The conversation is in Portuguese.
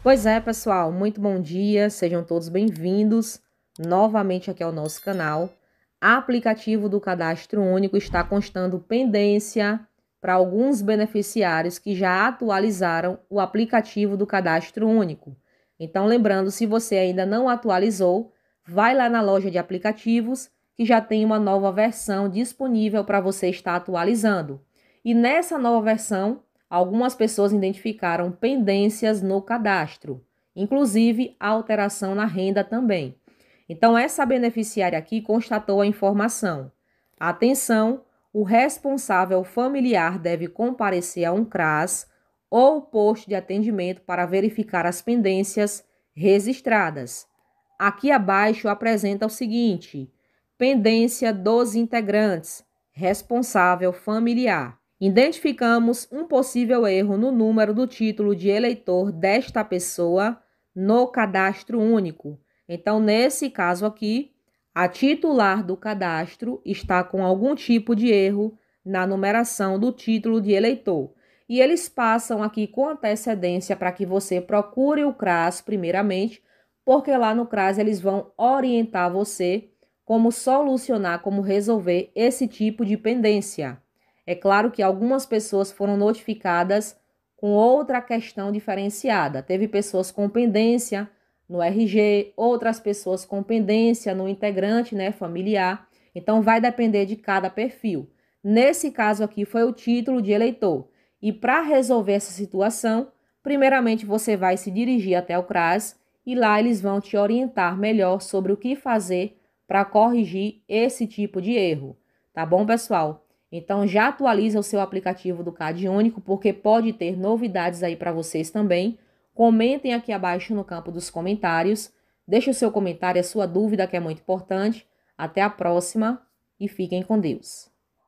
Pois é, pessoal, muito bom dia, sejam todos bem-vindos novamente aqui ao nosso canal. Aplicativo do Cadastro Único está constando pendência para alguns beneficiários que já atualizaram o aplicativo do Cadastro Único. Então, lembrando, se você ainda não atualizou, vai lá na loja de aplicativos que já tem uma nova versão disponível para você estar atualizando. E nessa nova versão, algumas pessoas identificaram pendências no cadastro, inclusive alteração na renda também. Então, essa beneficiária aqui constatou a informação. Atenção! O responsável familiar deve comparecer a um CRAS ou posto de atendimento para verificar as pendências registradas. Aqui abaixo apresenta o seguinte: pendência dos integrantes, responsável familiar. Identificamos um possível erro no número do título de eleitor desta pessoa no cadastro único. Então, nesse caso aqui, a titular do cadastro está com algum tipo de erro na numeração do título de eleitor. E eles passam aqui com antecedência para que você procure o CRAS primeiramente, porque lá no CRAS eles vão orientar você como solucionar, como resolver esse tipo de pendência. É claro que algumas pessoas foram notificadas com outra questão diferenciada. Teve pessoas com pendência no RG, outras pessoas com pendência no integrante né, familiar. Então, vai depender de cada perfil. Nesse caso aqui, foi o título de eleitor. E para resolver essa situação, primeiramente você vai se dirigir até o CRAS e lá eles vão te orientar melhor sobre o que fazer para corrigir esse tipo de erro. Tá bom, pessoal? Então já atualiza o seu aplicativo do Cade Único, porque pode ter novidades aí para vocês também. Comentem aqui abaixo no campo dos comentários. Deixe o seu comentário, a sua dúvida que é muito importante. Até a próxima e fiquem com Deus.